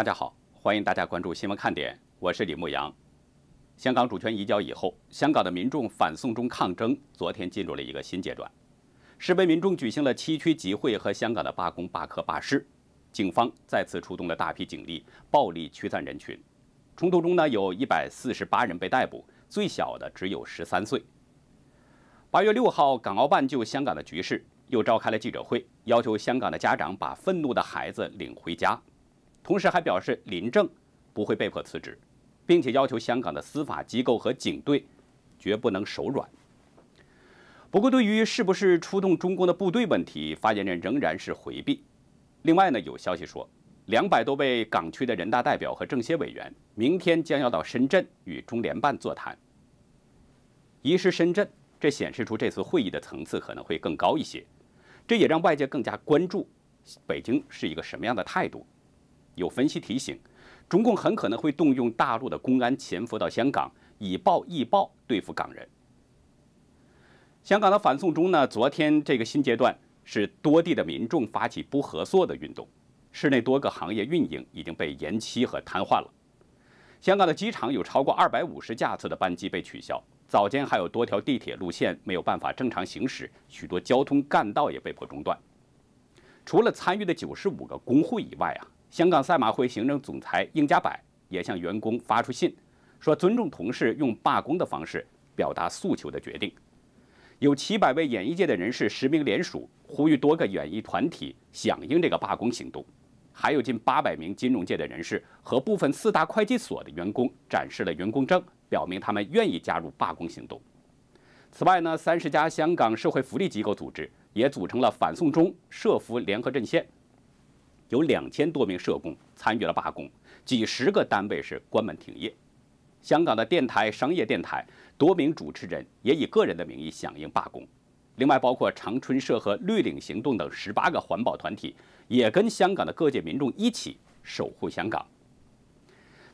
大家好，欢迎大家关注新闻看点，我是李牧阳。香港主权移交以后，香港的民众反送中抗争昨天进入了一个新阶段，是民民众举行了七区集会和香港的罢工、罢课、罢市，警方再次出动了大批警力，暴力驱散人群。冲突中呢，有一百四十八人被逮捕，最小的只有十三岁。八月六号，港澳办就香港的局势又召开了记者会，要求香港的家长把愤怒的孩子领回家。同时还表示，林郑不会被迫辞职，并且要求香港的司法机构和警队绝不能手软。不过，对于是不是出动中共的部队问题，发言人仍然是回避。另外呢，有消息说，两百多位港区的人大代表和政协委员明天将要到深圳与中联办座谈。一是深圳，这显示出这次会议的层次可能会更高一些，这也让外界更加关注北京是一个什么样的态度。有分析提醒，中共很可能会动用大陆的公安潜伏到香港，以暴易暴对付港人。香港的反送中呢？昨天这个新阶段是多地的民众发起不合作的运动，市内多个行业运营已经被延期和瘫痪了。香港的机场有超过二百五十架次的班机被取消，早间还有多条地铁路线没有办法正常行驶，许多交通干道也被迫中断。除了参与的九十五个工会以外啊。香港赛马会行政总裁应嘉柏也向员工发出信，说尊重同事用罢工的方式表达诉求的决定。有700位演艺界的人士实名联署，呼吁多个演艺团体响应这个罢工行动。还有近800名金融界的人士和部分四大会计所的员工展示了员工证，表明他们愿意加入罢工行动。此外呢，30家香港社会福利机构组织也组成了反送中社福联合阵线。有两千多名社工参与了罢工，几十个单位是关门停业。香港的电台、商业电台多名主持人也以个人的名义响应罢工。另外，包括长春社和绿岭行动等十八个环保团体也跟香港的各界民众一起守护香港。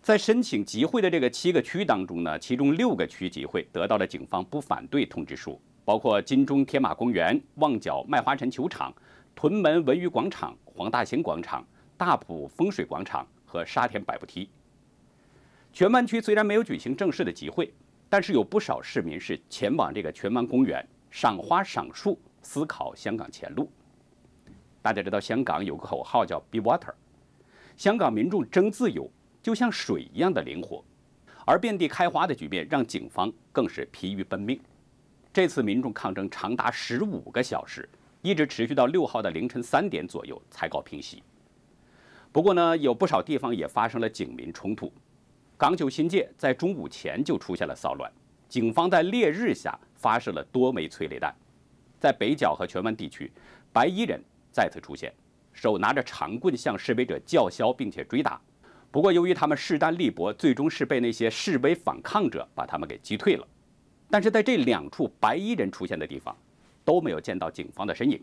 在申请集会的这个七个区当中呢，其中六个区集会得到了警方不反对通知书，包括金钟天马公园、旺角麦花臣球场、屯门文娱广场。黄大仙广场、大埔风水广场和沙田百步梯，全湾区虽然没有举行正式的集会，但是有不少市民是前往这个全湾公园赏花赏树，思考香港前路。大家知道，香港有个口号叫 “Be Water”，香港民众争自由就像水一样的灵活。而遍地开花的局面让警方更是疲于奔命。这次民众抗争长达十五个小时。一直持续到六号的凌晨三点左右才告平息。不过呢，有不少地方也发生了警民冲突。港九新界在中午前就出现了骚乱，警方在烈日下发射了多枚催泪弹。在北角和荃湾地区，白衣人再次出现，手拿着长棍向示威者叫嚣，并且追打。不过由于他们势单力薄，最终是被那些示威反抗者把他们给击退了。但是在这两处白衣人出现的地方。都没有见到警方的身影。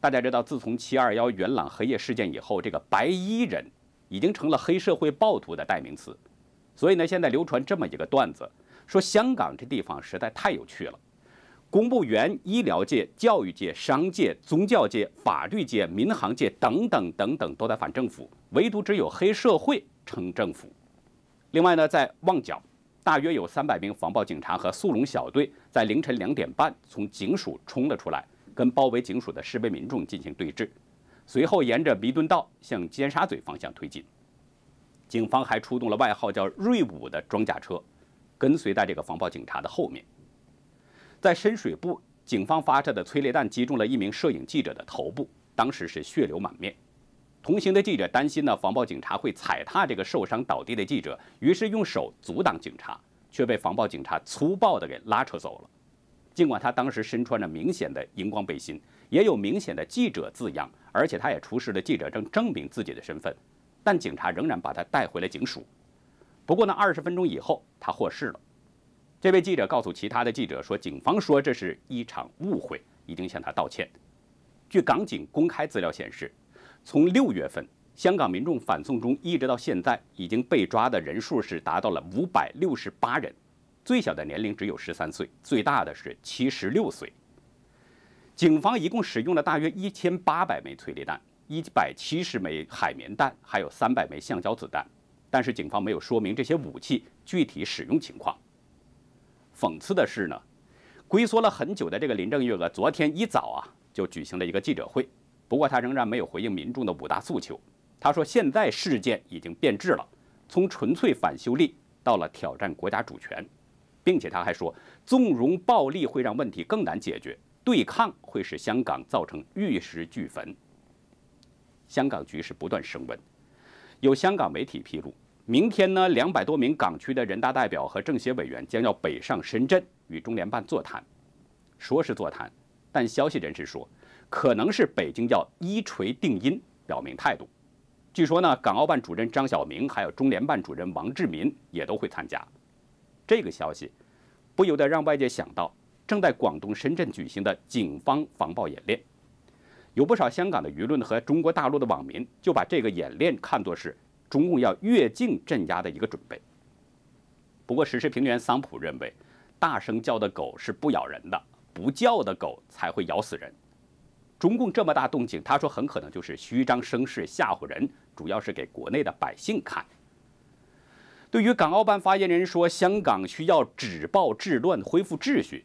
大家知道，自从七二幺元朗黑夜事件以后，这个白衣人已经成了黑社会暴徒的代名词。所以呢，现在流传这么一个段子，说香港这地方实在太有趣了。公务员、医疗界、教育界、商界、宗教界、法律界、民航界等等等等都在反政府，唯独只有黑社会称政府。另外呢，在旺角。大约有三百名防暴警察和速龙小队在凌晨两点半从警署冲了出来，跟包围警署的示威民众进行对峙，随后沿着弥敦道向尖沙咀方向推进。警方还出动了外号叫“瑞武”的装甲车，跟随在这个防暴警察的后面。在深水埗，警方发射的催泪弹击中了一名摄影记者的头部，当时是血流满面。同行的记者担心呢，防暴警察会踩踏这个受伤倒地的记者，于是用手阻挡警察，却被防暴警察粗暴的给拉扯走了。尽管他当时身穿着明显的荧光背心，也有明显的记者字样，而且他也出示了记者证证明自己的身份，但警察仍然把他带回了警署。不过呢，二十分钟以后，他获释了。这位记者告诉其他的记者说，警方说这是一场误会，已经向他道歉。据港警公开资料显示。从六月份香港民众反送中一直到现在，已经被抓的人数是达到了五百六十八人，最小的年龄只有十三岁，最大的是七十六岁。警方一共使用了大约一千八百枚催泪弹、一百七十枚海绵弹，还有三百枚橡胶子弹，但是警方没有说明这些武器具体使用情况。讽刺的是呢，龟缩了很久的这个林郑月娥，昨天一早啊就举行了一个记者会。不过他仍然没有回应民众的五大诉求。他说：“现在事件已经变质了，从纯粹反修例到了挑战国家主权，并且他还说，纵容暴力会让问题更难解决，对抗会使香港造成玉石俱焚。”香港局势不断升温，有香港媒体披露，明天呢，两百多名港区的人大代表和政协委员将要北上深圳与中联办座谈。说是座谈，但消息人士说。可能是北京要一锤定音，表明态度。据说呢，港澳办主任张晓明还有中联办主任王志民也都会参加。这个消息不由得让外界想到正在广东深圳举行的警方防暴演练。有不少香港的舆论和中国大陆的网民就把这个演练看作是中共要越境镇压的一个准备。不过，时事评论员桑普认为，大声叫的狗是不咬人的，不叫的狗才会咬死人。中共这么大动静，他说很可能就是虚张声势吓唬人，主要是给国内的百姓看。对于港澳办发言人说香港需要止暴治乱、恢复秩序，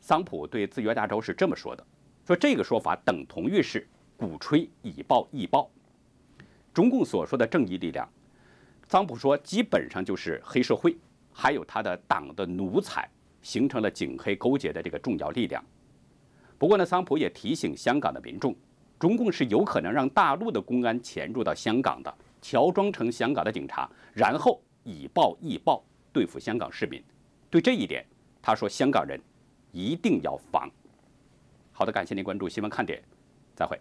桑普对自由亚洲是这么说的：说这个说法等同于是鼓吹以暴易暴。中共所说的正义力量，桑普说基本上就是黑社会，还有他的党的奴才，形成了警黑勾结的这个重要力量。不过呢，桑普也提醒香港的民众，中共是有可能让大陆的公安潜入到香港的，乔装成香港的警察，然后以暴易暴对付香港市民。对这一点，他说香港人一定要防。好的，感谢您关注新闻看点，再会。